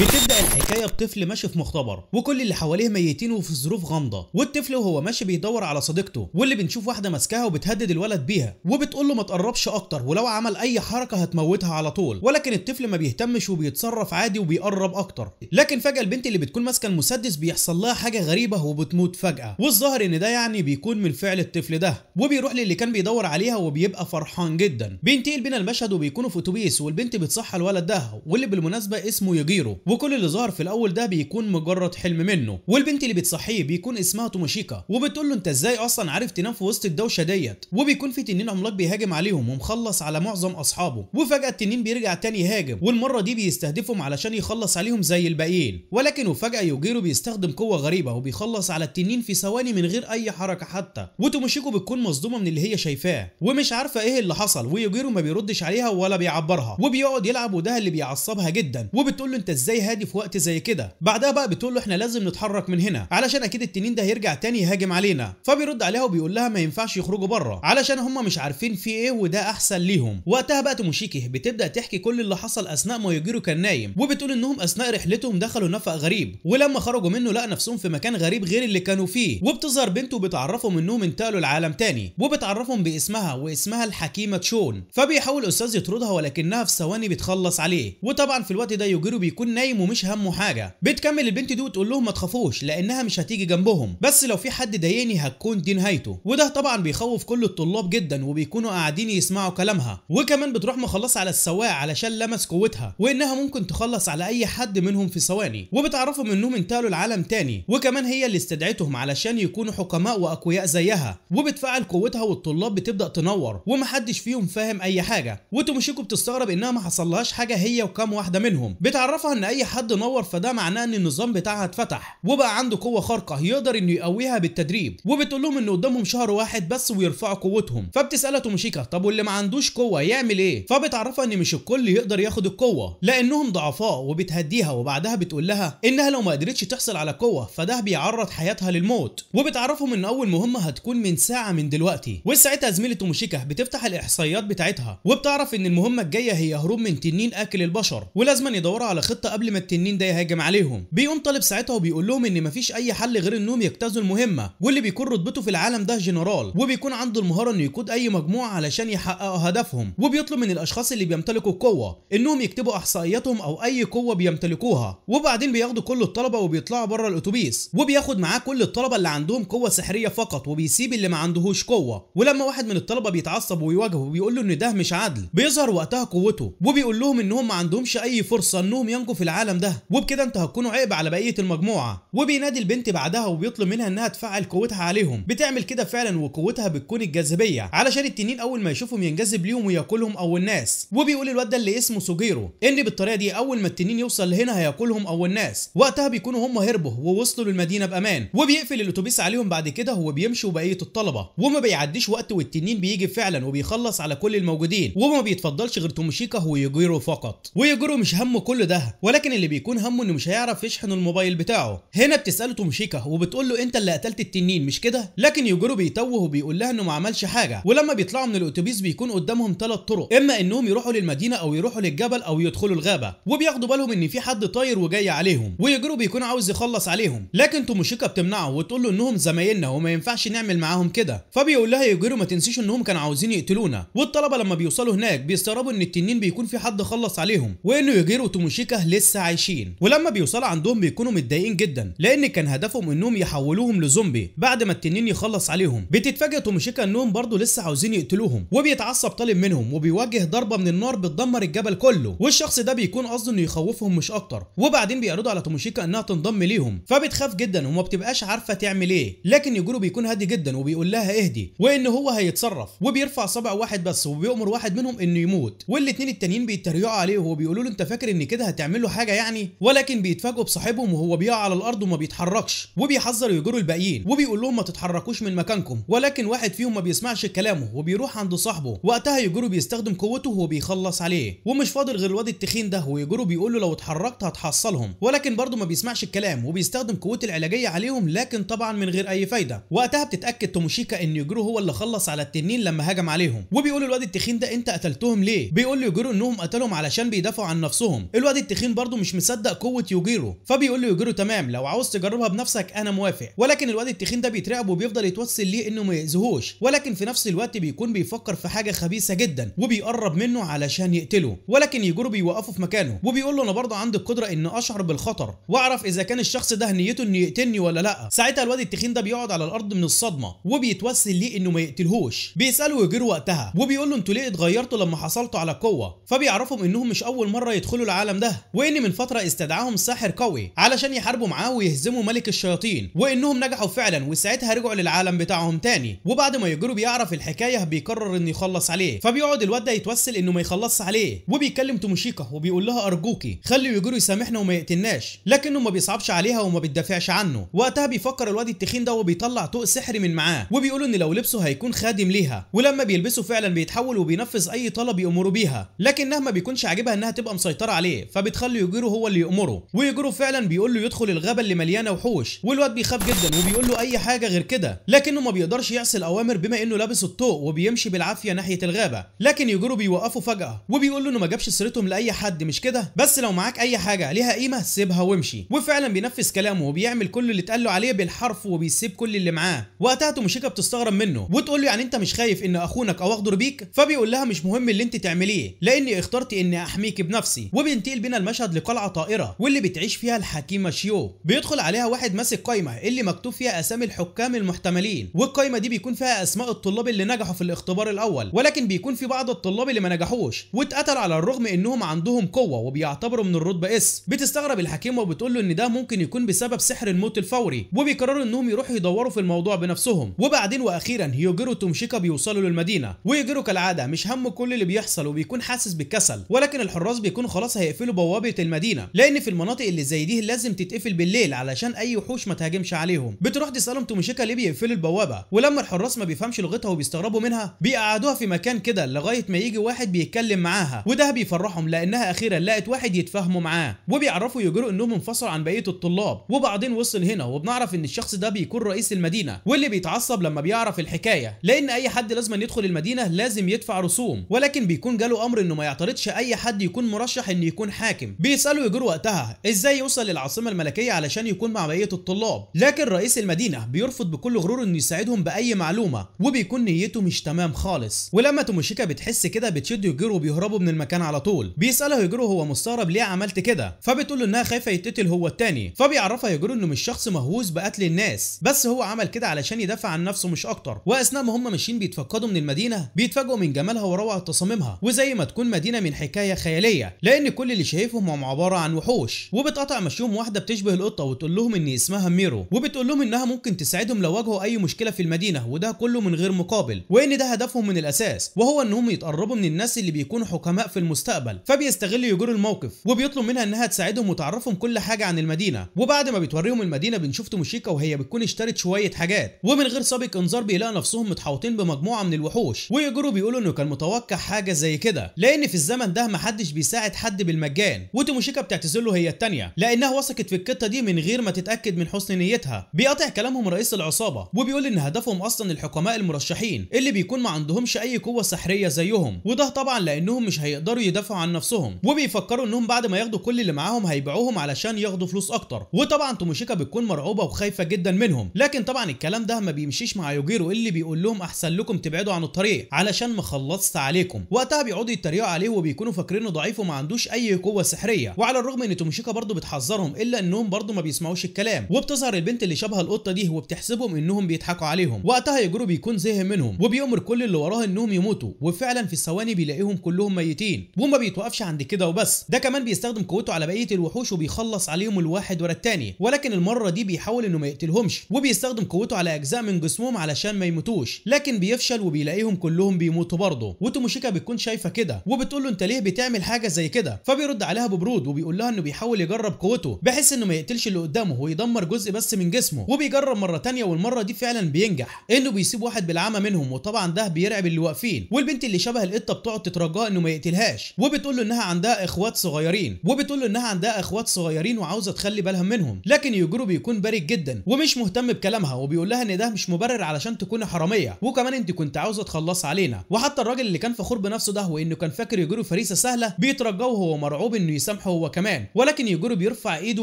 Ведь и дальше. حكايه بطفل ماشي في مختبر وكل اللي حواليه ميتين وفي ظروف غامضه والطفل وهو ماشي بيدور على صديقته واللي بنشوف واحده ماسكاها وبتهدد الولد بيها وبتقول له ما تقربش اكتر ولو عمل اي حركه هتموتها على طول ولكن الطفل ما بيهتمش وبيتصرف عادي وبيقرب اكتر لكن فجاه البنت اللي بتكون ماسكه المسدس بيحصل لها حاجه غريبه وبتموت فجاه والظاهر ان ده يعني بيكون من فعل الطفل ده وبيروح للي كان بيدور عليها وبيبقى فرحان جدا بينتقل بينا المشهد وبيكونوا في اتوبيس والبنت بتصحى الولد ده واللي بالمناسبه اسمه يجيرو وكل اللي ظهر في في الاول ده بيكون مجرد حلم منه والبنت اللي بتصحيه بيكون اسمها توموشيكا وبتقول له انت ازاي اصلا عارف تنام في وسط الدوشه ديت وبيكون في تنين عملاق بيهاجم عليهم ومخلص على معظم اصحابه وفجاه التنين بيرجع تاني يهاجم والمره دي بيستهدفهم علشان يخلص عليهم زي الباقيين ولكن وفجاه يوجيرو بيستخدم قوه غريبه وبيخلص على التنين في ثواني من غير اي حركه حتى وتوموشيكو بتكون مصدومه من اللي هي شايفاه ومش عارفه ايه اللي حصل ويوجيرو ما بيردش عليها ولا بيعبرها وبيقعد يلعب وده اللي بيعصبها جدا وبتقول له انت ازاي هادي في وقت زي زي كده بعدها بقى بتقول له احنا لازم نتحرك من هنا علشان اكيد التنين ده هيرجع تاني يهاجم علينا فبيرد عليها وبيقول لها ما ينفعش يخرجوا بره علشان هم مش عارفين في ايه وده احسن ليهم وقتها بقى توموشيكي بتبدا تحكي كل اللي حصل اثناء ما يجيرو كان نايم وبتقول انهم اثناء رحلتهم دخلوا نفق غريب ولما خرجوا منه لقى نفسهم في مكان غريب غير اللي كانوا فيه وبتظهر بنته وبتعرفهم انهم انتقلوا لعالم تاني وبتعرفهم باسمها واسمها الحكيمه تشون فبيحاول الاستاذ يطردها ولكنها في ثواني بتخلص عليه وطبعا في الوقت ده يجيرو بيكون نايم ومش همه يفهموا حاجه بتكمل البنت دي وتقول لهم ما تخافوش لانها مش هتيجي جنبهم بس لو في حد ضايقني هتكون دي نهايته وده طبعا بيخوف كل الطلاب جدا وبيكونوا قاعدين يسمعوا كلامها وكمان بتروح مخلصه على السواق علشان لمس قوتها وانها ممكن تخلص على اي حد منهم في ثواني وبتعرفهم انهم انتقلوا العالم تاني وكمان هي اللي استدعتهم علشان يكونوا حكماء واقوياء زيها وبتفعل قوتها والطلاب بتبدا تنور ومحدش فيهم فاهم اي حاجه وتمشيكو بتستغرب انها ما حصلهاش حاجه هي وكام واحده منهم بتعرفها ان اي حد نور بتتطور فده معناه ان النظام بتاعها اتفتح وبقى عنده قوه خارقه يقدر انه يقويها بالتدريب وبتقول لهم ان قدامهم شهر واحد بس ويرفعوا قوتهم فبتسالها توموشيكا طب واللي ما عندوش قوه يعمل ايه فبتعرفها ان مش الكل يقدر ياخد القوه لانهم ضعفاء وبتهديها وبعدها بتقول لها انها لو ما قدرتش تحصل على قوه فده بيعرض حياتها للموت وبتعرفهم ان اول مهمه هتكون من ساعه من دلوقتي وساعتها زميله توموشيكا بتفتح الاحصائيات بتاعتها وبتعرف ان المهمه الجايه هي هروب من تنين اكل البشر ولازم يدوروا على خطه قبل ما التنين ده هيهاجم عليهم بيقوم طالب ساعتها وبيقول لهم ان مفيش اي حل غير انهم يجتازوا المهمه واللي بيكون رتبته في العالم ده جنرال وبيكون عنده المهاره انه يقود اي مجموعه علشان يحققوا هدفهم وبيطلب من الاشخاص اللي بيمتلكوا القوه انهم يكتبوا احصائياتهم او اي قوه بيمتلكوها وبعدين بياخدوا كل الطلبه وبيطلعوا بره الاتوبيس وبياخد معاه كل الطلبه اللي عندهم قوه سحريه فقط وبيسيب اللي ما عندهوش قوه ولما واحد من الطلبه بيتعصب ويواجهه وبيقول له ان ده مش عدل بيظهر وقتها قوته وبيقول لهم انهم ما عندهمش اي فرصه انهم ينجوا في العالم ده وبكده انتوا هتكونوا عقب على بقيه المجموعه وبينادي البنت بعدها وبيطلب منها انها تفعل قوتها عليهم بتعمل كده فعلا وقوتها بتكون الجاذبيه علشان التنين اول ما يشوفهم ينجذب ليهم وياكلهم او الناس وبيقول الواد ده اللي اسمه سوجيرو ان بالطريقه دي اول ما التنين يوصل لهنا هياكلهم او الناس وقتها بيكونوا هم هربوا ووصلوا للمدينه بامان وبيقفل الاتوبيس عليهم بعد كده هو بيمشي وبقيه الطلبه وما بيعديش وقت والتنين بيجي فعلا وبيخلص على كل الموجودين وما بيتفضلش غير توموشيكا ويجيرو فقط ويجيرو مش همه كل ده ولكن اللي بيكون همه انه مش هيعرف يشحن الموبايل بتاعه هنا بتساله تومشيكا وبتقول له انت اللي قتلت التنين مش كده لكن يوجورو بيتوه وبيقول لها انه ما عملش حاجه ولما بيطلعوا من الاتوبيس بيكون قدامهم ثلاث طرق اما انهم يروحوا للمدينه او يروحوا للجبل او يدخلوا الغابه وبياخدوا بالهم ان في حد طاير وجاي عليهم ويوجورو بيكون عاوز يخلص عليهم لكن توموشيكا بتمنعه وتقول له انهم زمايلنا وما ينفعش نعمل معاهم كده فبيقول لها يوجورو ما تنسيش انهم كانوا عاوزين يقتلونا والطلبه لما بيوصلوا هناك بيستغربوا ان التنين بيكون في حد خلص عليهم وانه يوجورو وتومشيكا لسه عايشين ولما بيوصلوا عندهم بيكونوا متضايقين جدا لان كان هدفهم انهم يحولوهم لزومبي بعد ما التنين يخلص عليهم بتتفاجئ توموشيكا انهم برضه لسه عاوزين يقتلوهم وبيتعصب طالب منهم وبيواجه ضربه من النار بتدمر الجبل كله والشخص ده بيكون قصده انه يخوفهم مش اكتر وبعدين بيعرضوا على توموشيكا انها تنضم ليهم فبتخاف جدا وما بتبقاش عارفه تعمل ايه لكن يجورو بيكون هادي جدا وبيقول لها اهدي وان هو هيتصرف وبيرفع صبع واحد بس وبيأمر واحد منهم انه يموت والاتنين التانيين بيتريقوا عليه وبيقولوا له انت فاكر ان كده هتعمل له حاجه يعني ولكن بيتفاجئوا بصاحبهم وهو بيقع على الارض وما بيتحركش وبيحذر يجروا الباقيين وبيقول لهم ما تتحركوش من مكانكم ولكن واحد فيهم ما بيسمعش كلامه وبيروح عند صاحبه وقتها يجرو بيستخدم قوته وبيخلص عليه ومش فاضل غير الواد التخين ده ويجرو بيقول له لو اتحركت هتحصلهم ولكن برضه ما بيسمعش الكلام وبيستخدم قوته العلاجيه عليهم لكن طبعا من غير اي فايده وقتها بتتاكد توموشيكا ان يجرو هو اللي خلص على التنين لما هجم عليهم وبيقول الواد التخين ده انت قتلتهم ليه بيقول له يجرو انهم قتلهم علشان بيدافعوا عن نفسهم الواد التخين برضه مش مصدق قوه يوجيرو فبيقول له يوجيرو تمام لو عاوز تجربها بنفسك انا موافق ولكن الواد التخين ده بيترعب وبيفضل يتوسل ليه انه ما يأذيهوش ولكن في نفس الوقت بيكون بيفكر في حاجه خبيثه جدا وبيقرب منه علشان يقتله ولكن يوجيرو بيوقفه في مكانه وبيقول له انا برضه عندي القدره ان اشعر بالخطر واعرف اذا كان الشخص ده نيته انه يقتلني ولا لا ساعتها الواد التخين ده بيقعد على الارض من الصدمه وبيتوسل ليه انه ما يقتلهوش بيساله يوجيرو وقتها وبيقول له انتوا ليه اتغيرتوا لما حصلتوا على قوه فبيعرفهم انهم مش اول مره يدخلوا العالم ده وان من فتره استدعاهم ساحر قوي علشان يحاربوا معاه ويهزموا ملك الشياطين وانهم نجحوا فعلا وساعتها رجعوا للعالم بتاعهم تاني وبعد ما يجرو بيعرف الحكايه بيقرر انه يخلص عليه فبيقعد الواد ده يتوسل انه ما يخلصش عليه وبيكلم توموشيكا وبيقول لها ارجوكي خلي يجرو يسامحنا وما يقتلناش لكنه ما بيصعبش عليها وما بيدافعش عنه وقتها بيفكر الواد التخين ده وبيطلع طوق سحري من معاه وبيقولوا ان لو لبسه هيكون خادم ليها ولما بيلبسه فعلا بيتحول وبينفذ اي طلب يامروا بيها لكنها ما بيكونش عاجبها انها تبقى مسيطره عليه فبتخلي يجرو هو اللي بيأمره ويجرو فعلا بيقول له يدخل الغابه اللي مليانه وحوش والواد بيخاف جدا وبيقول له اي حاجه غير كده لكنه ما بيقدرش يعصي الاوامر بما انه لابس الطوق وبيمشي بالعافيه ناحيه الغابه لكن يجرو بيوقفه فجاه وبيقول له انه ما جابش سيرتهم لاي حد مش كده بس لو معاك اي حاجه ليها قيمه سيبها وامشي وفعلا بينفذ كلامه وبيعمل كل اللي اتقال له عليه بالحرف وبيسيب كل اللي معاه وقتها توموشيكا بتستغرب منه وتقول له يعني انت مش خايف ان اخونك او اخضر بيك فبيقول لها مش مهم اللي انت تعمليه لاني اخترت اني احميك بنفسي وبينتقل بينا المشهد لقلعه طائره المتحيرة واللي بتعيش فيها الحكيمة شيو بيدخل عليها واحد ماسك قايمة اللي مكتوب فيها أسامي الحكام المحتملين والقايمة دي بيكون فيها أسماء الطلاب اللي نجحوا في الاختبار الأول ولكن بيكون في بعض الطلاب اللي ما نجحوش واتقتل على الرغم إنهم عندهم قوة وبيعتبروا من الرتبة اس بتستغرب الحكيمة وبتقول له إن ده ممكن يكون بسبب سحر الموت الفوري وبيقرروا إنهم يروحوا يدوروا في الموضوع بنفسهم وبعدين وأخيرا هيوجيرو تومشيكا بيوصلوا للمدينة ويجروا كالعادة مش همه كل اللي بيحصل وبيكون حاسس بالكسل ولكن الحراس بيكونوا خلاص هيقفلوا بوابة المدينة لأن لان في المناطق اللي زي دي لازم تتقفل بالليل علشان اي وحوش ما تهاجمش عليهم بتروح تسالهم تمشيكا ليه بيقفلوا البوابه ولما الحراس ما بيفهمش لغتها وبيستغربوا منها بيقعدوها في مكان كده لغايه ما يجي واحد بيتكلم معاها وده بيفرحهم لانها اخيرا لقت واحد يتفاهموا معاه وبيعرفوا يجروا انهم انفصلوا عن بقيه الطلاب وبعدين وصل هنا وبنعرف ان الشخص ده بيكون رئيس المدينه واللي بيتعصب لما بيعرف الحكايه لان اي حد لازم يدخل المدينه لازم يدفع رسوم ولكن بيكون جاله امر انه ما يعترضش اي حد يكون مرشح انه يكون حاكم بيسالوا يجروا وقتها ازاي يوصل للعاصمه الملكيه علشان يكون مع بقيه الطلاب لكن رئيس المدينه بيرفض بكل غرور انه يساعدهم باي معلومه وبيكون نيته مش تمام خالص ولما توموشيكا بتحس كده بتشد يجيرو وبيهربوا من المكان على طول بيساله يجيرو هو مستغرب ليه عملت كده فبتقول له انها خايفه يتقتل هو التاني فبيعرفها يجيرو انه مش شخص مهووس بقتل الناس بس هو عمل كده علشان يدافع عن نفسه مش اكتر واثناء ما هم ماشيين بيتفقدوا من المدينه بيتفاجئوا من جمالها وروعه تصاميمها وزي ما تكون مدينه من حكايه خياليه لان كل اللي شايفهم هم عباره عن وحوش وحوش وبتقطع مشيهم واحده بتشبه القطه وتقول لهم ان اسمها ميرو وبتقول لهم انها ممكن تساعدهم لو واجهوا اي مشكله في المدينه وده كله من غير مقابل وان ده هدفهم من الاساس وهو انهم يتقربوا من الناس اللي بيكونوا حكماء في المستقبل فبيستغل يجور الموقف وبيطلب منها انها تساعدهم وتعرفهم كل حاجه عن المدينه وبعد ما بتوريهم المدينه بنشوف توموشيكا وهي بتكون اشترت شويه حاجات ومن غير سابق انذار بيلاقوا نفسهم متحوطين بمجموعه من الوحوش ويجروا بيقولوا انه كان متوقع حاجه زي كده لان في الزمن ده محدش بيساعد حد بالمجان وتوموشيكا بتعتذر له هي الثانيه لانها وثقت في الكتة دي من غير ما تتاكد من حسن نيتها بيقطع كلامهم رئيس العصابه وبيقول ان هدفهم اصلا الحكماء المرشحين اللي بيكون ما عندهمش اي قوه سحريه زيهم وده طبعا لانهم مش هيقدروا يدافعوا عن نفسهم وبيفكروا انهم بعد ما ياخدوا كل اللي معاهم هيبيعوهم علشان ياخدوا فلوس اكتر وطبعا توموشيكا بتكون مرعوبه وخايفه جدا منهم لكن طبعا الكلام ده ما بيمشيش مع يوجيرو اللي بيقول لهم احسن لكم تبعدوا عن الطريق علشان ما خلصت عليكم وقتها بيقعدوا يتريقوا عليه وبيكونوا فاكرينه ضعيف وما عندوش اي قوه سحريه وعلى الرغم ان توموشيكا برضه بتحذرهم الا انهم برضه ما بيسمعوش الكلام وبتظهر البنت اللي شبه القطه دي وبتحسبهم انهم بيضحكوا عليهم وقتها يجرو بيكون زهق منهم وبيأمر كل اللي وراه انهم يموتوا وفعلا في الثواني بيلاقيهم كلهم ميتين وما بيتوقفش عند كده وبس ده كمان بيستخدم قوته على بقيه الوحوش وبيخلص عليهم الواحد ورا الثاني ولكن المره دي بيحاول انه ما يقتلهمش وبيستخدم قوته على اجزاء من جسمهم علشان ما يموتوش لكن بيفشل وبيلاقيهم كلهم بيموتوا برضه وتوموشيكا بتكون شايفه كده وبتقول له انت ليه بتعمل حاجه زي كده فبيرد عليها ببرود وبيقول لها ان انه بيحاول يجرب قوته بحيث انه ما يقتلش اللي قدامه ويدمر جزء بس من جسمه وبيجرب مره ثانيه والمره دي فعلا بينجح انه بيسيب واحد بالعمى منهم وطبعا ده بيرعب اللي واقفين والبنت اللي شبه القطه بتقعد تترجاه انه ما يقتلهاش وبتقول له انها عندها اخوات صغيرين وبتقول له انها عندها اخوات صغيرين وعاوزه تخلي بالها منهم لكن يوجرو بيكون بارد جدا ومش مهتم بكلامها وبيقول لها ان ده مش مبرر علشان تكوني حراميه وكمان انت كنت عاوزه تخلص علينا وحتى الراجل اللي كان فخور بنفسه ده وانه كان فاكر يوجرو فريسه سهله بيترجاه وهو مرعوب انه يسامحه هو كمان الكلام ولكن يجورو بيرفع ايده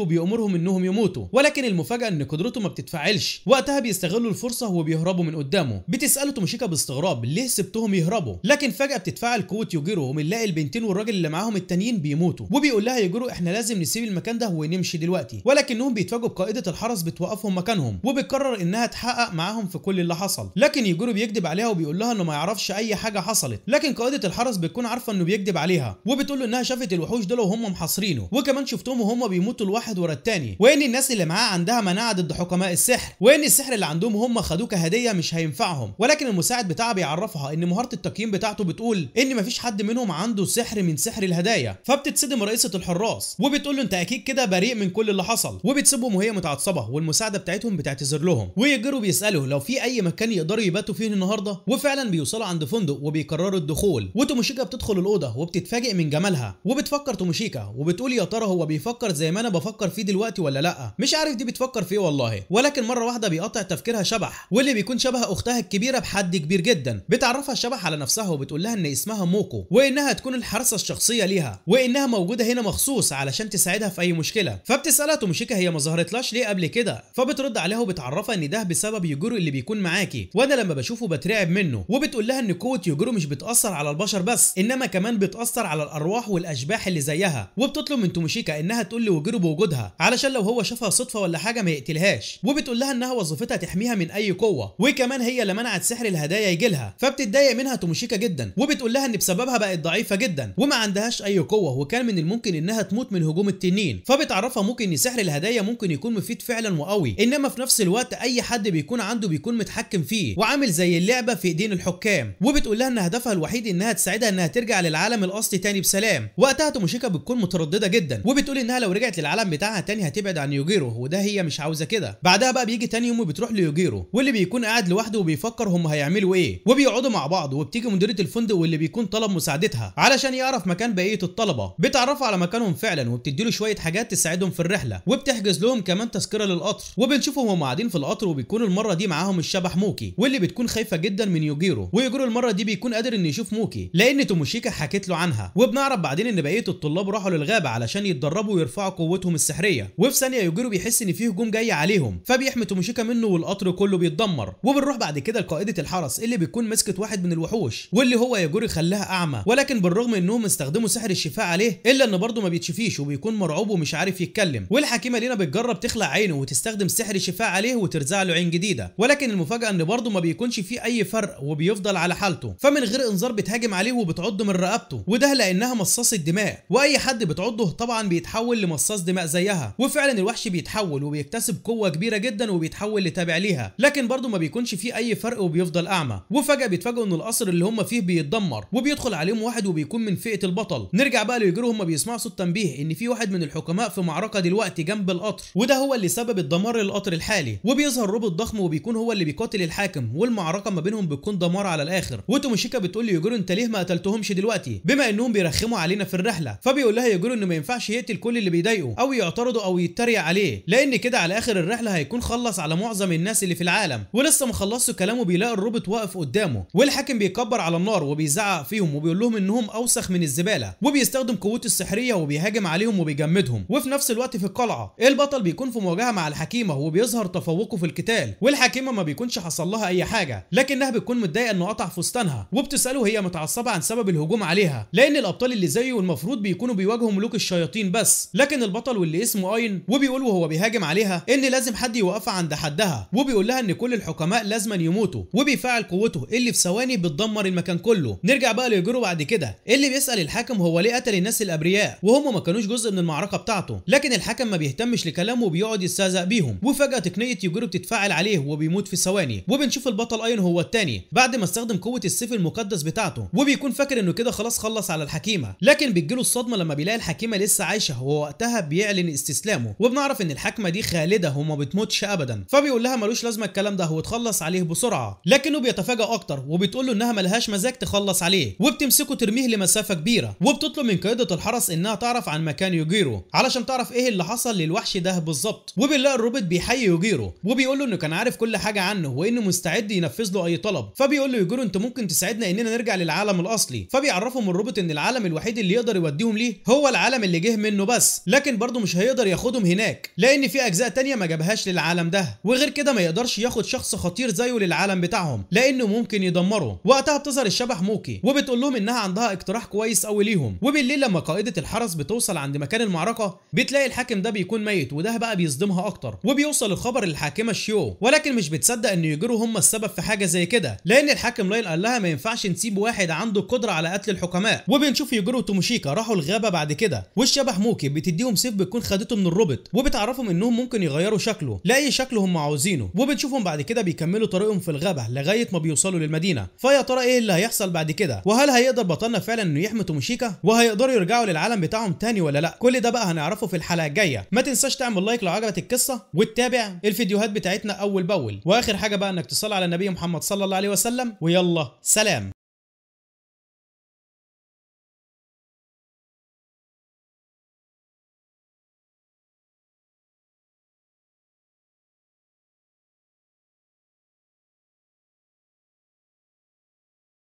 وبيأمرهم انهم يموتوا ولكن المفاجاه ان قدرته ما بتتفعلش وقتها بيستغلوا الفرصه وبيهربوا من قدامه بتساله توموشيكا باستغراب ليه سبتهم يهربوا لكن فجاه بتتفعل قوه يوجيرو وبنلاقي البنتين والراجل اللي معاهم التانيين بيموتوا وبيقول لها يوجيرو احنا لازم نسيب المكان ده ونمشي دلوقتي ولكنهم بيتفاجئوا بقائده الحرس بتوقفهم مكانهم وبتقرر انها تحقق معاهم في كل اللي حصل لكن يوجيرو بيكذب عليها وبيقول لها انه ما يعرفش اي حاجه حصلت لكن قائده الحرس بتكون عارفه انه بيكذب عليها وبتقول له انها شافت الوحوش دول وهم محاصرينه كمان شفتهم وهم بيموتوا الواحد ورا التاني وان الناس اللي معاه عندها مناعه ضد حكماء السحر وان السحر اللي عندهم هم خدوه كهديه مش هينفعهم ولكن المساعد بتاعها بيعرفها ان مهاره التقييم بتاعته بتقول ان مفيش حد منهم عنده سحر من سحر الهدايا فبتتصدم رئيسه الحراس وبتقول له انت اكيد كده بريء من كل اللي حصل وبتسيبهم وهي متعصبه والمساعده بتاعتهم بتعتذر لهم ويجروا بيسالوا لو في اي مكان يقدروا يباتوا فيه النهارده وفعلا بيوصلوا عند فندق وبيقرروا الدخول وتوموشيكا بتدخل الاوضه وبتتفاجئ من جمالها وبتفكر توموشيكا وبتقول يا ترى ترى هو بيفكر زي ما انا بفكر فيه دلوقتي ولا لا مش عارف دي بتفكر في ايه والله ولكن مره واحده بيقطع تفكيرها شبح واللي بيكون شبه اختها الكبيره بحد كبير جدا بتعرفها الشبح على نفسها وبتقول لها ان اسمها موكو وانها تكون الحارسه الشخصيه ليها وانها موجوده هنا مخصوص علشان تساعدها في اي مشكله فبتسالها توموشيكا هي ما ظهرتلاش ليه قبل كده فبترد عليها وبتعرفها ان ده بسبب يوجورو اللي بيكون معاكي وانا لما بشوفه بترعب منه وبتقول لها ان قوه يوجورو مش بتاثر على البشر بس انما كمان بتاثر على الارواح والاشباح اللي زيها وبتطلب من موشيكا انها تقول لوجيرو بوجودها علشان لو هو شافها صدفه ولا حاجه ما يقتلهاش وبتقول لها انها وظيفتها تحميها من اي قوه وكمان هي اللي منعت سحر الهدايا يجي لها فبتتضايق منها توموشيكا جدا وبتقول لها ان بسببها بقت ضعيفه جدا وما عندهاش اي قوه وكان من الممكن انها تموت من هجوم التنين فبتعرفها ممكن ان سحر الهدايا ممكن يكون مفيد فعلا وقوي انما في نفس الوقت اي حد بيكون عنده بيكون متحكم فيه وعامل زي اللعبه في ايدين الحكام وبتقول لها ان هدفها الوحيد انها تساعدها انها ترجع للعالم الاصلي تاني بسلام وقتها توموشيكا بتكون متردده جدا وبتقول انها لو رجعت للعالم بتاعها تاني هتبعد عن يوجيرو وده هي مش عاوزه كده بعدها بقى بيجي تاني يوم وبتروح ليوجيرو واللي بيكون قاعد لوحده وبيفكر هم هيعملوا ايه وبيقعدوا مع بعض وبتيجي مديره الفندق واللي بيكون طلب مساعدتها علشان يعرف مكان بقيه الطلبه بتعرفه على مكانهم فعلا وبتديله شويه حاجات تساعدهم في الرحله وبتحجز لهم كمان تذكره للقطر وبنشوفهم وهم قاعدين في القطر وبيكون المره دي معاهم الشبح موكي واللي بتكون خايفه جدا من يوجيرو ويوجيرو المره دي بيكون قادر انه يشوف موكي لان توموشيكا حكت له عنها وبنعرف بعدين ان بقيه الطلاب راحوا للغابه علشان يتدربوا ويرفعوا قوتهم السحريه وفي ثانيه يوجيرو بيحس ان في هجوم جاي عليهم فبيحمي توموشيكا منه والقطر كله بيتدمر وبنروح بعد كده لقائده الحرس اللي بيكون مسكت واحد من الوحوش واللي هو ياجوري خلاها اعمى ولكن بالرغم انهم استخدموا سحر الشفاء عليه الا ان برضه ما بيتشفيش وبيكون مرعوب ومش عارف يتكلم والحكيمه لينا بتجرب تخلع عينه وتستخدم سحر الشفاء عليه وترزع له عين جديده ولكن المفاجاه ان برضه ما بيكونش فيه اي فرق وبيفضل على حالته فمن غير انذار بتهاجم عليه وبتعض من رقبته وده لانها مصاصه دماء واي حد بتعضه طبعا طبعا بيتحول لمصاص دماء زيها وفعلا الوحش بيتحول وبيكتسب قوه كبيره جدا وبيتحول لتابع ليها لكن برضه ما بيكونش فيه اي فرق وبيفضل اعمى وفجاه بيتفاجئوا ان القصر اللي هم فيه بيتدمر وبيدخل عليهم واحد وبيكون من فئه البطل نرجع بقى ليجروا هم بيسمعوا صوت تنبيه ان في واحد من الحكماء في معركه دلوقتي جنب القطر وده هو اللي سبب الدمار للقطر الحالي وبيظهر روبوت ضخم وبيكون هو اللي بيقاتل الحاكم والمعركه ما بينهم بتكون دمار على الاخر وتوموشيكا بتقول ليجرو انت ليه ما قتلتهمش دلوقتي بما انهم بيرخموا علينا في الرحله فبيقول لها يجرو ان ما ينفعش ينفعش يقتل كل اللي بيضايقه او يعترضه او يتريق عليه لان كده على اخر الرحله هيكون خلص على معظم الناس اللي في العالم ولسه ما خلصش كلامه بيلاقي الروبوت واقف قدامه والحاكم بيكبر على النار وبيزعق فيهم وبيقول لهم انهم اوسخ من الزباله وبيستخدم قوته السحريه وبيهاجم عليهم وبيجمدهم وفي نفس الوقت في القلعه البطل بيكون في مواجهه مع الحكيمه وبيظهر تفوقه في القتال والحكيمه ما بيكونش حصل لها اي حاجه لكنها بتكون متضايقه انه قطع فستانها وبتساله هي متعصبه عن سبب الهجوم عليها لان الابطال اللي زيه المفروض بيكونوا بيواجهوا ملوك الشياطين الشياطين بس لكن البطل واللي اسمه اين وبيقول وهو بيهاجم عليها ان لازم حد يوقفها عند حدها وبيقول لها ان كل الحكماء لازما يموتوا وبيفعل قوته اللي في ثواني بتدمر المكان كله نرجع بقى ليجرو بعد كده اللي بيسال الحاكم هو ليه قتل الناس الابرياء وهم ما كانوش جزء من المعركه بتاعته لكن الحاكم ما بيهتمش لكلامه وبيقعد يستهزئ بيهم وفجاه تقنيه يجرو بتتفعل عليه وبيموت في ثواني وبنشوف البطل اين هو الثاني بعد ما استخدم قوه السيف المقدس بتاعته وبيكون فاكر انه كده خلاص خلص على الحكيمه لكن بتجيله الصدمه لما بيلاقي الحكيمه لسه لسه عايشه هو وقتها بيعلن استسلامه وبنعرف ان الحكمه دي خالده وما بتموتش ابدا فبيقول لها ملوش لازمه الكلام ده وتخلص عليه بسرعه لكنه بيتفاجئ اكتر وبتقول له انها ملهاش مزاج تخلص عليه وبتمسكه ترميه لمسافه كبيره وبتطلب من قياده الحرس انها تعرف عن مكان يوجيرو علشان تعرف ايه اللي حصل للوحش ده بالظبط وبنلاقي الروبوت بيحيي يوجيرو وبيقول له انه كان عارف كل حاجه عنه وانه مستعد ينفذ له اي طلب فبيقول له يوجيرو انت ممكن تساعدنا اننا نرجع للعالم الاصلي فبيعرفهم الروبوت ان العالم الوحيد اللي يقدر يوديهم ليه هو العالم اللي جه جه منه بس لكن برضه مش هيقدر ياخدهم هناك لان في اجزاء تانية ما جابهاش للعالم ده وغير كده ما يقدرش ياخد شخص خطير زيه للعالم بتاعهم لانه ممكن يدمره وقتها بتظهر الشبح موكي وبتقول لهم انها عندها اقتراح كويس قوي ليهم وبالليل لما قائده الحرس بتوصل عند مكان المعركه بتلاقي الحاكم ده بيكون ميت وده بقى بيصدمها اكتر وبيوصل الخبر للحاكمه شيو ولكن مش بتصدق ان يجروا هم السبب في حاجه زي كده لان الحاكم لاين قال لها ما ينفعش نسيب واحد عنده قدره على قتل الحكماء وبنشوف يجرو توموشيكا راحوا الغابه بعد كده شبه موكي بتديهم سيف بتكون خدته من الروبوت وبتعرفهم انهم ممكن يغيروا شكله لاي شكل هم عاوزينه وبنشوفهم بعد كده بيكملوا طريقهم في الغابه لغايه ما بيوصلوا للمدينه فيا ترى ايه اللي هيحصل بعد كده وهل هيقدر بطلنا فعلا انه يحمي توموشيكا وهيقدروا يرجعوا للعالم بتاعهم تاني ولا لا كل ده بقى هنعرفه في الحلقه الجايه ما تنساش تعمل لايك لو عجبت القصه وتتابع الفيديوهات بتاعتنا اول باول واخر حاجه بقى انك تصلي على النبي محمد صلى الله عليه وسلم ويلا سلام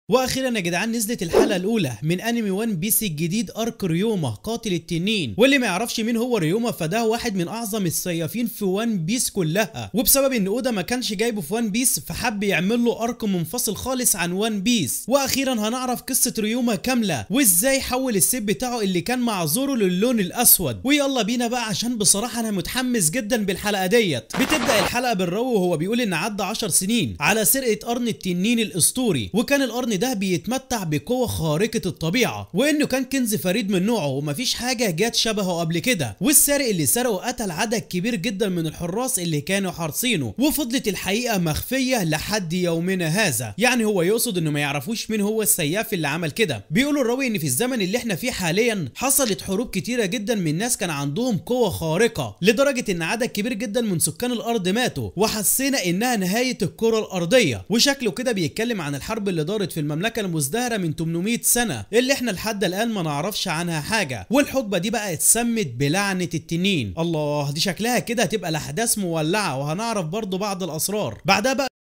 واخيرا يا جدعان نزلت الحلقه الاولى من انمي وان بيس الجديد ارك ريوما قاتل التنين واللي ما يعرفش مين هو ريوما فده واحد من اعظم الصيافين في وان بيس كلها وبسبب ان اودا ما كانش جايبه في وان بيس فحب يعمل له ارك منفصل خالص عن وان بيس واخيرا هنعرف قصه ريوما كامله وازاي حول السيب بتاعه اللي كان مع زورو للون الاسود ويلا بينا بقى عشان بصراحه انا متحمس جدا بالحلقه ديت بتبدا الحلقه بالرو وهو بيقول ان عدى 10 سنين على سرقه قرن التنين الاسطوري وكان القرن ده بيتمتع بقوة خارقة الطبيعة وإنه كان كنز فريد من نوعه ومفيش حاجة جت شبهه قبل كده والسارق اللي سرقه قتل عدد كبير جدا من الحراس اللي كانوا حارسينه وفضلت الحقيقة مخفية لحد يومنا هذا يعني هو يقصد إنه ما يعرفوش مين هو السياف اللي عمل كده بيقولوا الراوي إن في الزمن اللي إحنا فيه حاليا حصلت حروب كتيرة جدا من ناس كان عندهم قوة خارقة لدرجة إن عدد كبير جدا من سكان الأرض ماتوا وحسينا إنها نهاية الكرة الأرضية وشكله كده بيتكلم عن الحرب اللي دارت في المملكه المزدهره من 800 سنه اللي احنا لحد الان ما نعرفش عنها حاجه والحقبه دي بقى اتسمت بلعنه التنين الله دي شكلها كده هتبقى الاحداث مولعه وهنعرف برضه بعض الاسرار بعدها بقى